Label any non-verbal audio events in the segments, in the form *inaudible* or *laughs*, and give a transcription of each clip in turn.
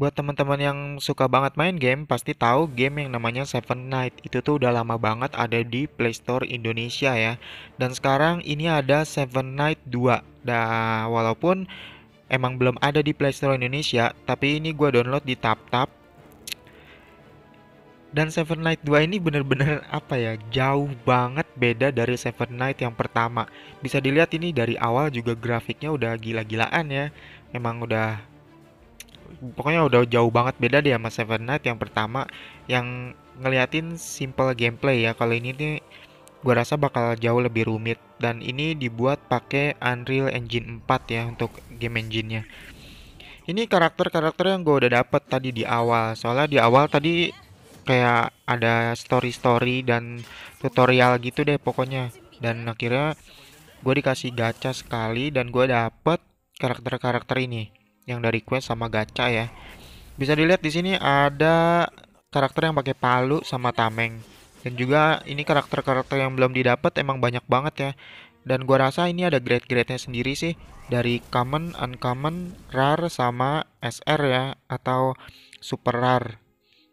Buat teman-teman yang suka banget main game, pasti tahu game yang namanya Seven Night. Itu tuh udah lama banget ada di Play Store Indonesia ya. Dan sekarang ini ada Seven Night 2. Nah, walaupun emang belum ada di Play Store Indonesia, tapi ini gue download di TapTap. Dan Seven Night 2 ini bener-bener apa ya, jauh banget beda dari Seven Night yang pertama. Bisa dilihat ini dari awal juga grafiknya udah gila-gilaan ya. Emang udah pokoknya udah jauh banget beda deh sama Seven Night yang pertama yang ngeliatin simple gameplay ya kalau ini nih gue rasa bakal jauh lebih rumit dan ini dibuat pakai Unreal Engine 4 ya untuk game engine-nya. Ini karakter-karakter yang gue udah dapet tadi di awal, soalnya di awal tadi kayak ada story-story dan tutorial gitu deh pokoknya. Dan akhirnya gue dikasih gacha sekali dan gue dapet karakter-karakter ini yang dari quest sama gacha ya. Bisa dilihat di sini ada karakter yang pakai palu sama tameng. Dan juga ini karakter-karakter yang belum didapat emang banyak banget ya. Dan gua rasa ini ada grade grade sendiri sih dari common, uncommon, rare sama SR ya atau super rare.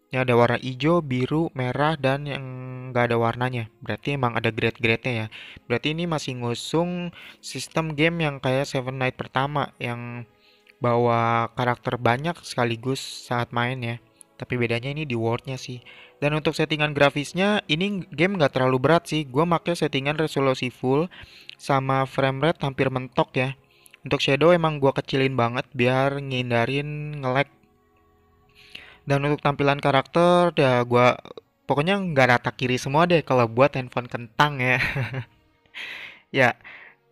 Ini ada warna hijau, biru, merah dan yang nggak ada warnanya. Berarti emang ada grade grade ya. Berarti ini masih ngusung sistem game yang kayak Seven Night pertama yang bawa karakter banyak sekaligus saat main ya. Tapi bedanya ini di worldnya sih. Dan untuk settingan grafisnya, ini game nggak terlalu berat sih. Gue pakai settingan resolusi full sama frame rate hampir mentok ya. Untuk shadow emang gue kecilin banget biar ngindarin ngelag. Dan untuk tampilan karakter, ya gue pokoknya nggak rata kiri semua deh kalau buat handphone kentang ya. *laughs* ya,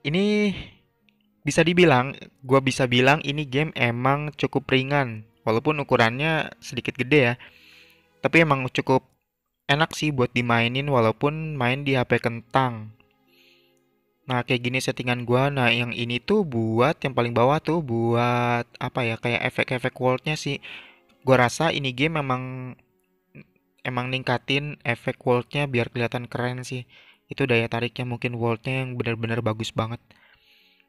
ini bisa dibilang, gue bisa bilang ini game emang cukup ringan, walaupun ukurannya sedikit gede ya. Tapi emang cukup enak sih buat dimainin walaupun main di HP kentang. Nah kayak gini settingan gue Nah yang ini tuh buat yang paling bawah tuh buat apa ya kayak efek-efek worldnya sih. Gue rasa ini game emang emang ningkatin efek worldnya biar kelihatan keren sih. Itu daya tariknya mungkin worldnya yang benar-benar bagus banget.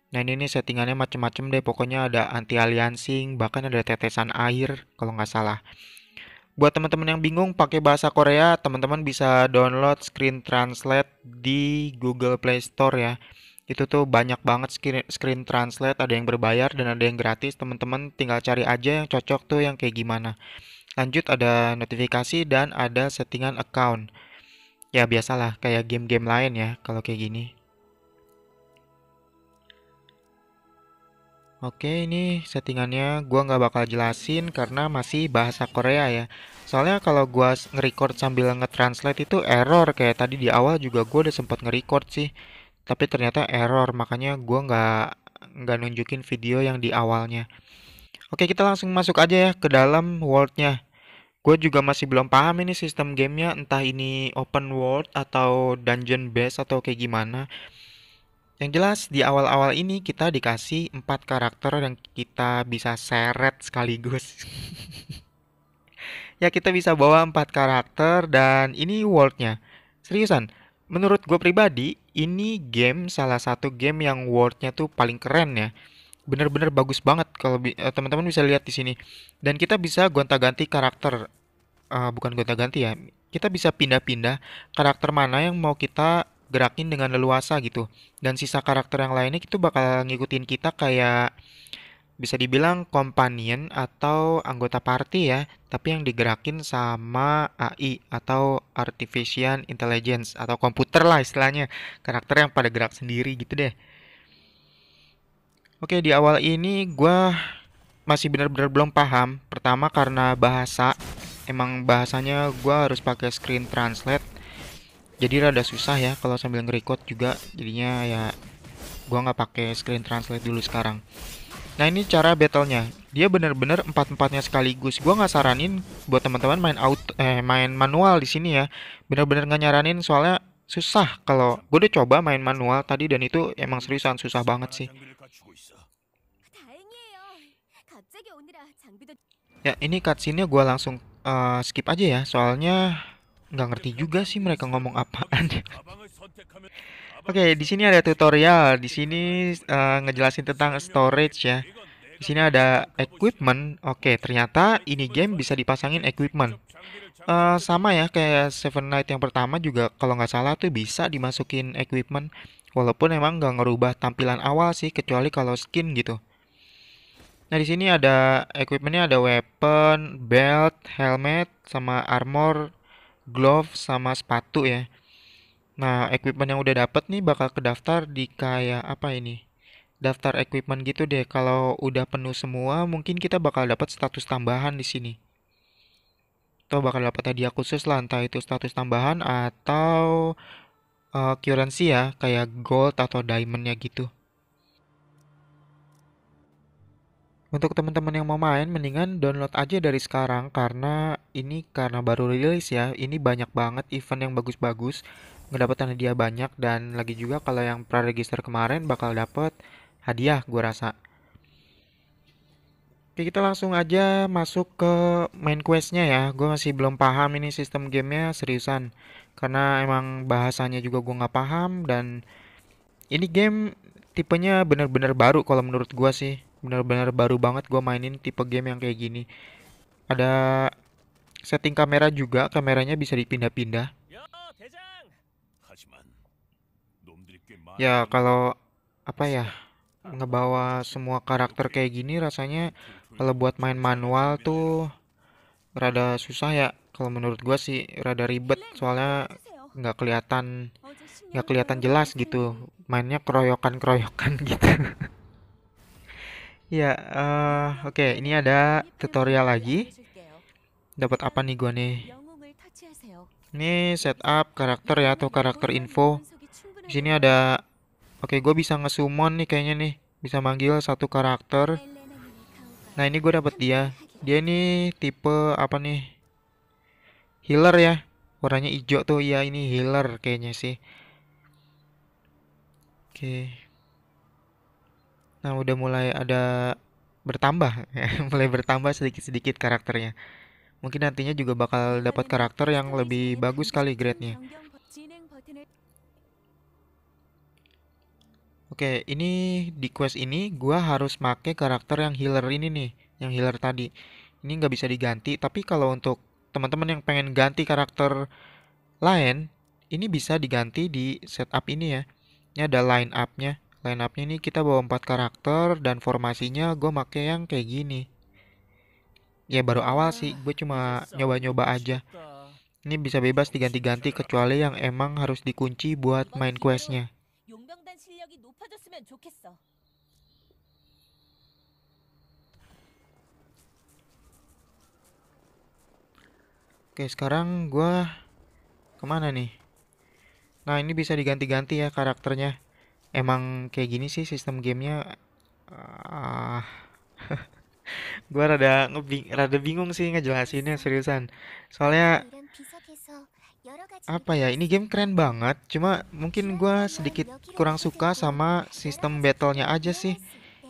Nah ini nih settingannya macem-macem deh, pokoknya ada anti aliasing bahkan ada tetesan air kalau nggak salah. Buat teman-teman yang bingung pakai bahasa Korea, teman-teman bisa download Screen Translate di Google Play Store ya. Itu tuh banyak banget screen, screen translate, ada yang berbayar dan ada yang gratis. Teman-teman tinggal cari aja yang cocok tuh yang kayak gimana. Lanjut ada notifikasi dan ada settingan account. Ya biasalah kayak game-game lain ya kalau kayak gini. Oke ini settingannya gue nggak bakal jelasin karena masih bahasa Korea ya Soalnya kalau gue nge-record sambil nge-translate itu error Kayak tadi di awal juga gue udah sempat nge-record sih Tapi ternyata error makanya gue nggak nggak nunjukin video yang di awalnya Oke kita langsung masuk aja ya ke dalam worldnya Gue juga masih belum paham ini sistem gamenya entah ini open world atau dungeon base atau kayak gimana yang jelas di awal-awal ini kita dikasih empat karakter yang kita bisa seret sekaligus. *laughs* ya kita bisa bawa empat karakter dan ini worldnya. Seriusan, menurut gue pribadi ini game salah satu game yang worldnya tuh paling keren ya. Bener-bener bagus banget kalau bi eh, teman-teman bisa lihat di sini. Dan kita bisa gonta-ganti karakter, uh, bukan gonta-ganti ya. Kita bisa pindah-pindah karakter mana yang mau kita gerakin dengan leluasa gitu dan sisa karakter yang lainnya itu bakal ngikutin kita kayak bisa dibilang companion atau anggota party ya, tapi yang digerakin sama AI atau artificial intelligence atau komputer lah istilahnya, karakter yang pada gerak sendiri gitu deh. Oke, di awal ini gue masih benar-benar belum paham. Pertama karena bahasa, emang bahasanya gue harus pakai screen translate jadi rada susah ya kalau sambil ngerekord juga jadinya ya gua nggak pakai screen translate dulu sekarang nah ini cara battlenya dia bener-bener empat empatnya sekaligus gua nggak saranin buat teman-teman main out eh, main manual di sini ya bener-bener nggak nyaranin soalnya susah kalau gue udah coba main manual tadi dan itu emang seriusan susah banget sih ya ini cutscene-nya gue langsung uh, skip aja ya soalnya nggak ngerti juga sih mereka ngomong apaan. Oke, di sini ada tutorial. Di sini uh, ngejelasin tentang storage ya. Di sini ada equipment. Oke, ternyata ini game bisa dipasangin equipment. Uh, sama ya kayak Seven Night yang pertama juga kalau nggak salah tuh bisa dimasukin equipment. Walaupun emang nggak ngerubah tampilan awal sih, kecuali kalau skin gitu. Nah di sini ada equipmentnya ada weapon, belt, helmet, sama armor, glove sama sepatu ya. Nah, equipment yang udah dapet nih bakal kedaftar di kayak apa ini? Daftar equipment gitu deh. Kalau udah penuh semua, mungkin kita bakal dapat status tambahan di sini. Atau bakal dapat hadiah khusus lah, entah itu status tambahan atau uh, currency ya, kayak gold atau diamondnya gitu. Untuk teman-teman yang mau main, mendingan download aja dari sekarang karena ini karena baru rilis ya. Ini banyak banget event yang bagus-bagus, ngedapetan hadiah banyak dan lagi juga kalau yang pre-register kemarin bakal dapet hadiah gue rasa. Oke kita langsung aja masuk ke main questnya ya. Gue masih belum paham ini sistem gamenya seriusan karena emang bahasanya juga gue nggak paham dan ini game tipenya bener-bener baru kalau menurut gue sih benar-benar baru banget gue mainin tipe game yang kayak gini ada setting kamera juga kameranya bisa dipindah-pindah ya kalau apa ya ngebawa semua karakter kayak gini rasanya kalau buat main manual tuh rada susah ya kalau menurut gue sih rada ribet soalnya nggak kelihatan nggak kelihatan jelas gitu mainnya keroyokan keroyokan *laughs* gitu Ya, uh, oke, okay, ini ada tutorial lagi. Dapat apa nih gua nih? Ini setup karakter ya atau karakter info. Di sini ada Oke, okay, gue bisa ngesummon nih kayaknya nih. Bisa manggil satu karakter. Nah, ini gua dapat dia. Dia ini tipe apa nih? Healer ya. Warnanya hijau tuh. Iya, ini healer kayaknya sih. Oke. Okay. Nah, udah mulai ada bertambah, ya, *laughs* mulai bertambah sedikit-sedikit karakternya. Mungkin nantinya juga bakal dapat karakter yang lebih bagus kali grade-nya. Oke, ini di quest ini gua harus make karakter yang healer ini nih, yang healer tadi. Ini nggak bisa diganti, tapi kalau untuk teman-teman yang pengen ganti karakter lain, ini bisa diganti di setup ini ya. Ini ada line up-nya line up-nya ini kita bawa 4 karakter dan formasinya gue make yang kayak gini ya baru awal sih gue cuma nyoba-nyoba aja ini bisa bebas diganti-ganti kecuali yang emang harus dikunci buat main questnya Oke sekarang gue kemana nih Nah ini bisa diganti-ganti ya karakternya emang kayak gini sih sistem gamenya ah, uh, *laughs* gue rada ngebing rada bingung sih ngejelasinnya seriusan soalnya apa ya ini game keren banget cuma mungkin gue sedikit kurang suka sama sistem battlenya aja sih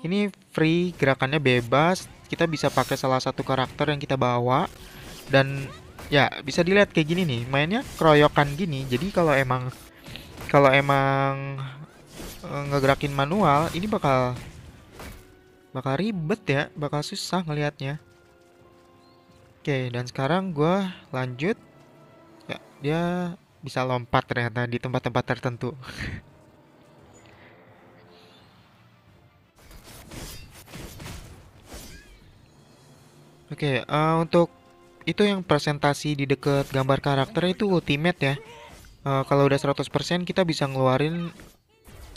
ini free gerakannya bebas kita bisa pakai salah satu karakter yang kita bawa dan ya bisa dilihat kayak gini nih mainnya keroyokan gini jadi kalau emang kalau emang Eh, ngegerakin manual ini bakal bakal ribet ya bakal susah ngelihatnya oke dan sekarang gue lanjut ya dia bisa lompat ternyata di tempat-tempat tertentu *laughs* Oke, uh, untuk itu yang presentasi di deket gambar karakter itu ultimate ya. Uh, kalau udah 100% kita bisa ngeluarin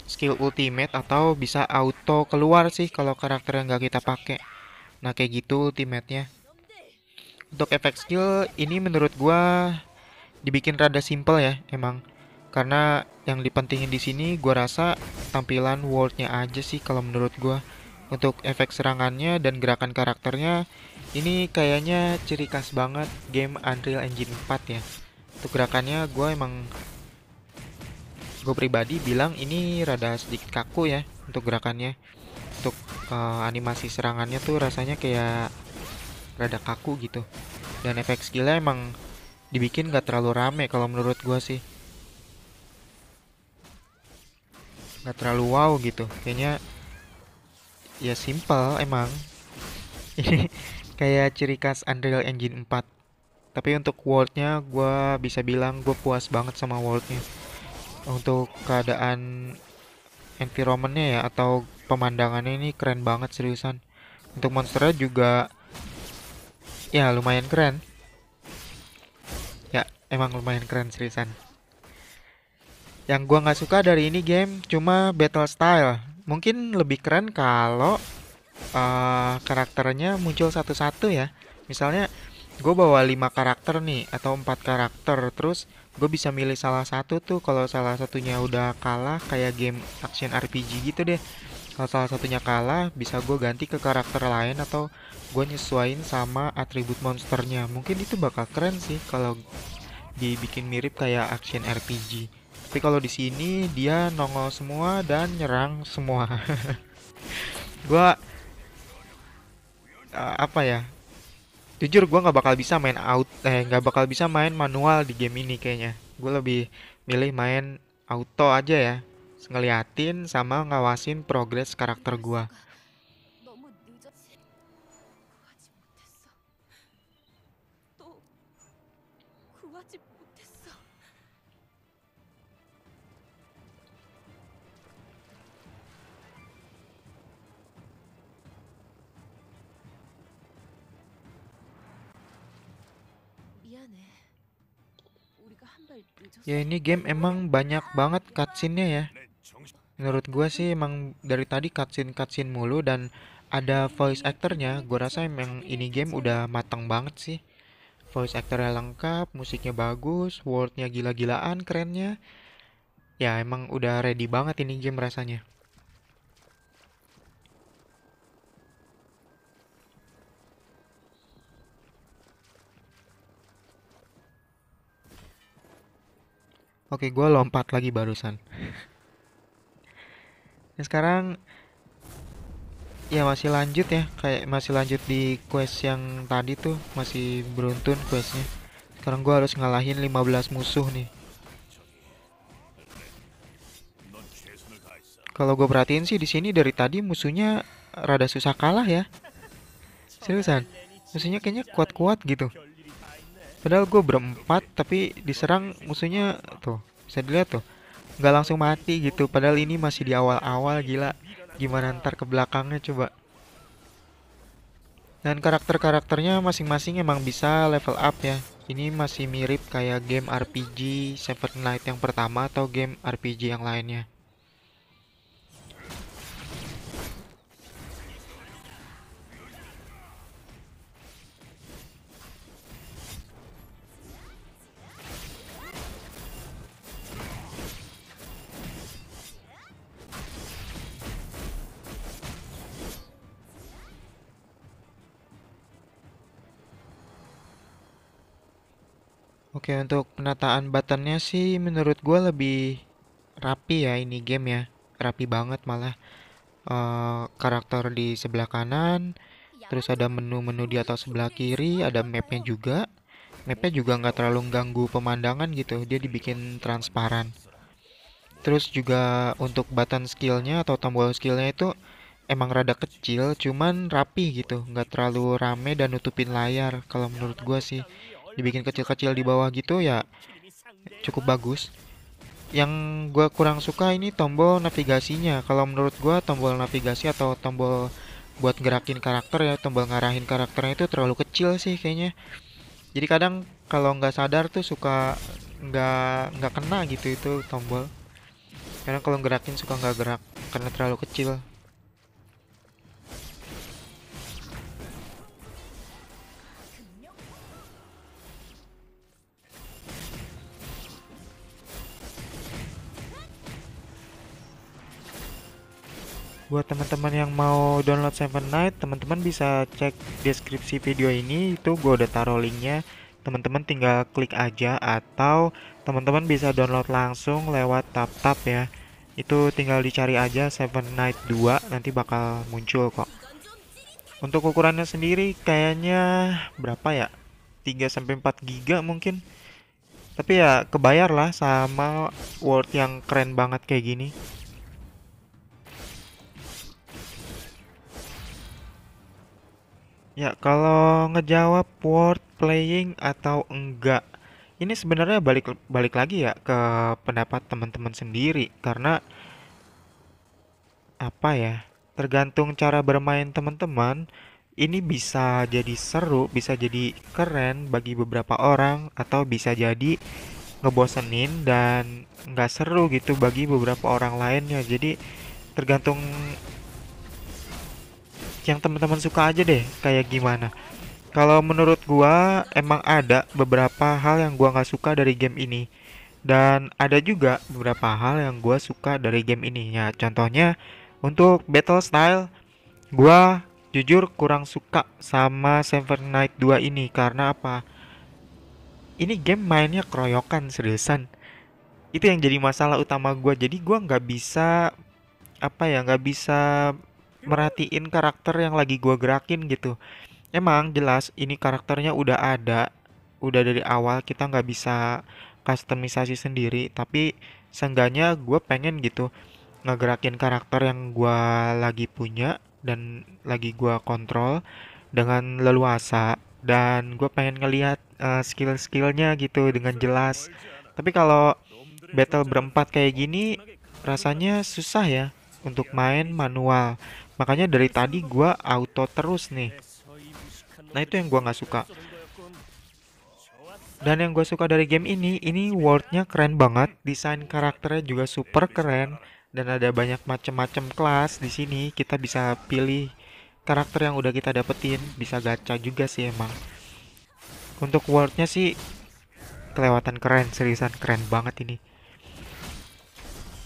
skill ultimate atau bisa auto keluar sih kalau karakter yang nggak kita pakai. Nah kayak gitu ultimate-nya. Untuk efek skill ini menurut gua dibikin rada simple ya emang. Karena yang dipentingin di sini gua rasa tampilan world-nya aja sih kalau menurut gua. Untuk efek serangannya dan gerakan karakternya ini kayaknya ciri khas banget game Unreal Engine 4 ya. Untuk gerakannya gua emang gue pribadi bilang ini rada sedikit kaku ya untuk gerakannya untuk uh, animasi serangannya tuh rasanya kayak rada kaku gitu dan efek skillnya emang dibikin gak terlalu rame kalau menurut gue sih gak terlalu wow gitu kayaknya ya simple emang ini *laughs* kayak ciri khas Unreal Engine 4 tapi untuk worldnya gue bisa bilang gue puas banget sama worldnya untuk keadaan environmentnya ya atau pemandangannya ini keren banget seriusan untuk monsternya juga ya lumayan keren ya emang lumayan keren seriusan yang gua nggak suka dari ini game cuma battle style mungkin lebih keren kalau uh, karakternya muncul satu-satu ya misalnya gue bawa 5 karakter nih atau empat karakter terus gue bisa milih salah satu tuh kalau salah satunya udah kalah kayak game action RPG gitu deh kalau salah satunya kalah bisa gue ganti ke karakter lain atau gue nyesuain sama atribut monsternya mungkin itu bakal keren sih kalau dibikin mirip kayak action RPG tapi kalau di sini dia nongol semua dan nyerang semua *laughs* gue uh, apa ya jujur gue nggak bakal bisa main out eh nggak bakal bisa main manual di game ini kayaknya gue lebih milih main auto aja ya ngeliatin sama ngawasin progres karakter gue ya ini game emang banyak banget cutscene-nya ya menurut gue sih emang dari tadi cutscene cutscene mulu dan ada voice actornya gue rasa emang ini game udah matang banget sih voice actornya lengkap musiknya bagus world-nya gila-gilaan kerennya ya emang udah ready banget ini game rasanya Oke, gue lompat lagi barusan. Nah, sekarang ya masih lanjut ya, kayak masih lanjut di quest yang tadi tuh, masih beruntun questnya. Sekarang gue harus ngalahin 15 musuh nih. Kalau gue perhatiin sih di sini dari tadi musuhnya rada susah kalah ya. Seriusan, musuhnya kayaknya kuat-kuat gitu. Padahal gue berempat tapi diserang musuhnya tuh bisa dilihat tuh nggak langsung mati gitu. Padahal ini masih di awal-awal gila. Gimana ntar ke belakangnya coba. Dan karakter-karakternya masing-masing emang bisa level up ya. Ini masih mirip kayak game RPG Seven Night yang pertama atau game RPG yang lainnya. Oke, untuk penataan buttonnya sih menurut gue lebih rapi ya ini game ya. Rapi banget malah. Uh, karakter di sebelah kanan, terus ada menu-menu di atas sebelah kiri, ada mapnya juga. Mapnya juga nggak terlalu ganggu pemandangan gitu, dia dibikin transparan. Terus juga untuk button skillnya atau tombol skillnya itu emang rada kecil, cuman rapi gitu, nggak terlalu rame dan nutupin layar kalau menurut gue sih dibikin kecil-kecil di bawah gitu ya cukup bagus yang gue kurang suka ini tombol navigasinya kalau menurut gue tombol navigasi atau tombol buat gerakin karakter ya tombol ngarahin karakternya itu terlalu kecil sih kayaknya jadi kadang kalau nggak sadar tuh suka nggak nggak kena gitu itu tombol karena kalau gerakin suka nggak gerak karena terlalu kecil buat teman-teman yang mau download Seven Night teman-teman bisa cek deskripsi video ini itu gue udah taruh linknya teman-teman tinggal klik aja atau teman-teman bisa download langsung lewat tap-tap ya itu tinggal dicari aja Seven Night 2 nanti bakal muncul kok untuk ukurannya sendiri kayaknya berapa ya 3-4 giga mungkin tapi ya kebayar lah sama world yang keren banget kayak gini Ya, kalau ngejawab worth playing atau enggak, ini sebenarnya balik balik lagi ya ke pendapat teman-teman sendiri karena apa ya? Tergantung cara bermain teman-teman, ini bisa jadi seru, bisa jadi keren bagi beberapa orang atau bisa jadi ngebosenin dan nggak seru gitu bagi beberapa orang lainnya. Jadi tergantung yang teman-teman suka aja deh kayak gimana kalau menurut gua emang ada beberapa hal yang gua nggak suka dari game ini dan ada juga beberapa hal yang gua suka dari game ini ya contohnya untuk battle style gua jujur kurang suka sama Seven Night 2 ini karena apa ini game mainnya keroyokan seriusan itu yang jadi masalah utama gua jadi gua nggak bisa apa ya nggak bisa merhatiin karakter yang lagi gue gerakin gitu emang jelas ini karakternya udah ada udah dari awal kita nggak bisa customisasi sendiri tapi seenggaknya gue pengen gitu ngegerakin karakter yang gue lagi punya dan lagi gue kontrol dengan leluasa dan gue pengen ngelihat uh, skill-skillnya gitu dengan jelas tapi kalau battle berempat kayak gini rasanya susah ya untuk main manual. Makanya dari tadi gua auto terus nih. Nah, itu yang gua nggak suka. Dan yang gue suka dari game ini, ini worldnya keren banget, desain karakternya juga super keren, dan ada banyak macam-macam kelas di sini. Kita bisa pilih karakter yang udah kita dapetin, bisa gacha juga sih emang. Untuk worldnya sih kelewatan keren, seriusan keren banget ini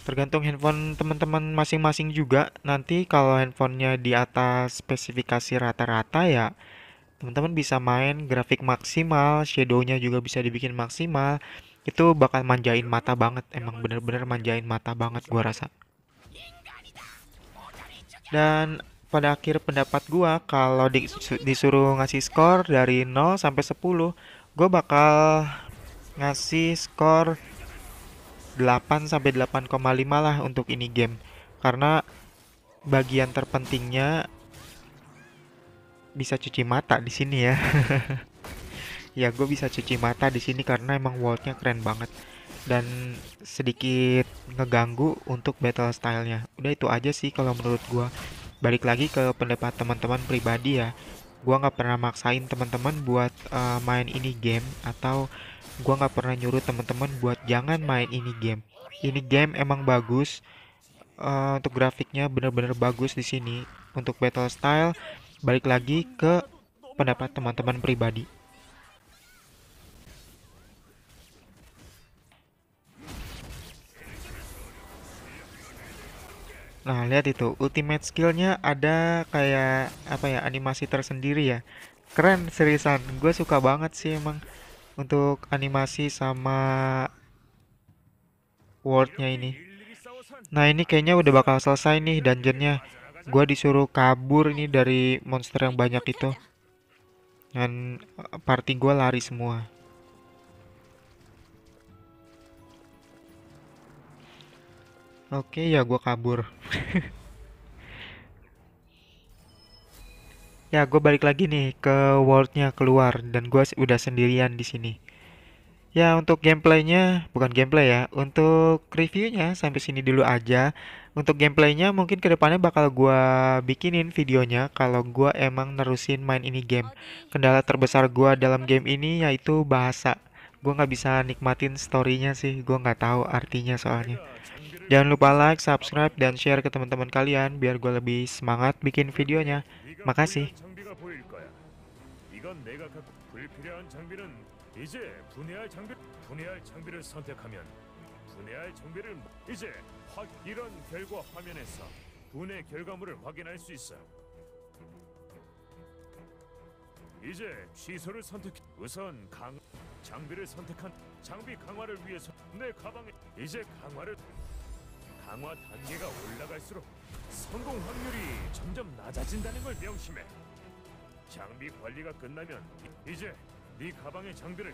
tergantung handphone teman-teman masing-masing juga nanti kalau handphonenya di atas spesifikasi rata-rata ya teman-teman bisa main grafik maksimal shadownya juga bisa dibikin maksimal itu bakal manjain mata banget emang bener-bener manjain mata banget gua rasa dan pada akhir pendapat gua kalau disuruh ngasih skor dari 0 sampai 10 gua bakal ngasih skor 8 sampai 8,5 lah untuk ini game. Karena bagian terpentingnya bisa cuci mata di sini ya. *laughs* ya gue bisa cuci mata di sini karena emang worldnya keren banget dan sedikit ngeganggu untuk battle stylenya. Udah itu aja sih kalau menurut gue. Balik lagi ke pendapat teman-teman pribadi ya. Gue nggak pernah maksain teman-teman buat uh, main ini game atau gue nggak pernah nyuruh teman-teman buat jangan main ini game ini game emang bagus uh, untuk grafiknya bener-bener bagus di sini untuk battle style balik lagi ke pendapat teman-teman pribadi Nah lihat itu ultimate skillnya ada kayak apa ya animasi tersendiri ya keren seriusan gue suka banget sih emang untuk animasi sama wordnya ini nah ini kayaknya udah bakal selesai nih dungeonnya Gua disuruh kabur nih dari monster yang banyak itu dan eh, party gue lari semua oke ya gue kabur *laughs* Ya, gue balik lagi nih ke worldnya keluar dan gue udah sendirian di sini. Ya, untuk gameplaynya bukan gameplay ya. Untuk reviewnya sampai sini dulu aja. Untuk gameplaynya mungkin kedepannya bakal gue bikinin videonya kalau gue emang nerusin main ini game. Kendala terbesar gue dalam game ini yaitu bahasa. Gue nggak bisa nikmatin storynya sih. Gue nggak tahu artinya soalnya. Jangan lupa like, subscribe, dan share ke teman-teman kalian biar gue lebih semangat bikin videonya. Makasih. 강화 단계가 올라갈수록 성공 확률이 점점 낮아진다는 걸 명심해. 장비 관리가 끝나면 이제 네 가방의 장비를